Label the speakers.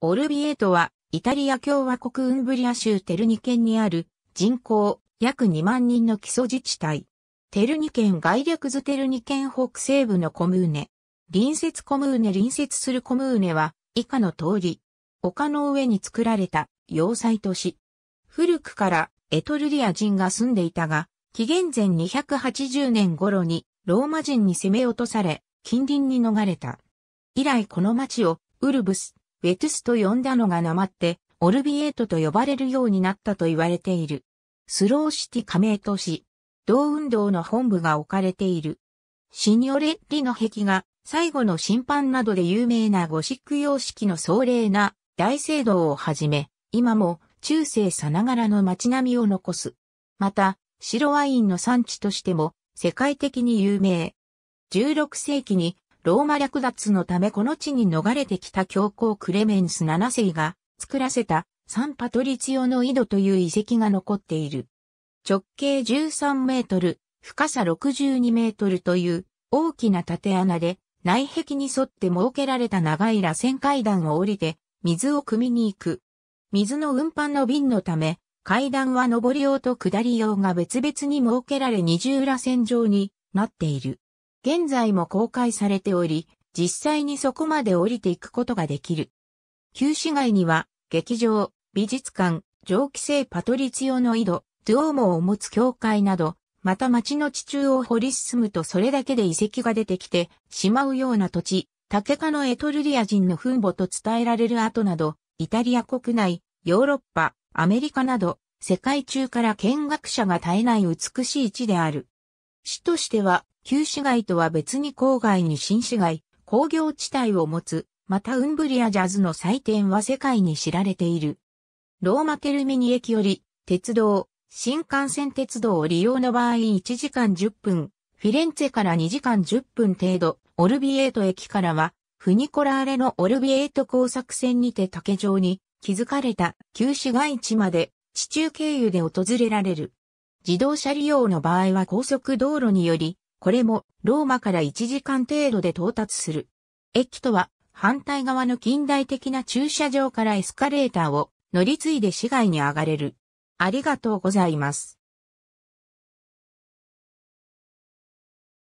Speaker 1: オルビエートは、イタリア共和国ウンブリア州テルニ県にある人口約2万人の基礎自治体。テルニ県外略図テルニ県北西部のコムーネ。隣接コムーネ隣接するコムーネは以下の通り。丘の上に作られた要塞都市。古くからエトルリア人が住んでいたが、紀元前280年頃にローマ人に攻め落とされ、近隣に逃れた。以来この町をウルブス、ウェトゥスと呼んだのがなまって、オルビエートと呼ばれるようになったと言われている。スローシティ加盟都市、同運動の本部が置かれている。シニョレッリの壁が最後の審判などで有名なゴシック様式の壮麗な大聖堂をはじめ、今も中世さながらの街並みを残す。また、白ワインの産地としても世界的に有名。16世紀にローマ略奪のためこの地に逃れてきた教皇クレメンス7世が作らせたサンパトリツィオの井戸という遺跡が残っている。直径13メートル、深さ62メートルという大きな縦穴で内壁に沿って設けられた長い螺旋階段を降りて水を汲みに行く。水の運搬の瓶のため、階段は上り用と下り用が別々に設けられ二重螺旋状になっている。現在も公開されており、実際にそこまで降りていくことができる。旧市街には、劇場、美術館、蒸気性パトリツィオの井戸、ドゥオーモを持つ教会など、また町の地中を掘り進むとそれだけで遺跡が出てきてしまうような土地、竹科のエトルリア人の墳墓と伝えられる跡など、イタリア国内、ヨーロッパ、アメリカなど、世界中から見学者が絶えない美しい地である。市としては、旧市街とは別に郊外に新市街、工業地帯を持つ、またウンブリアジャズの祭典は世界に知られている。ローマテルミニ駅より、鉄道、新幹線鉄道を利用の場合1時間10分、フィレンツェから2時間10分程度、オルビエート駅からは、フニコラーレのオルビエート工作船にて竹城に築かれた旧市街地まで地中経由で訪れられる。自動車利用の場合は高速道路により、これもローマから1時間程度で到達する。駅とは反対側の近代的な駐車場からエスカレーターを乗り継いで市外に上がれる。ありがとうございます。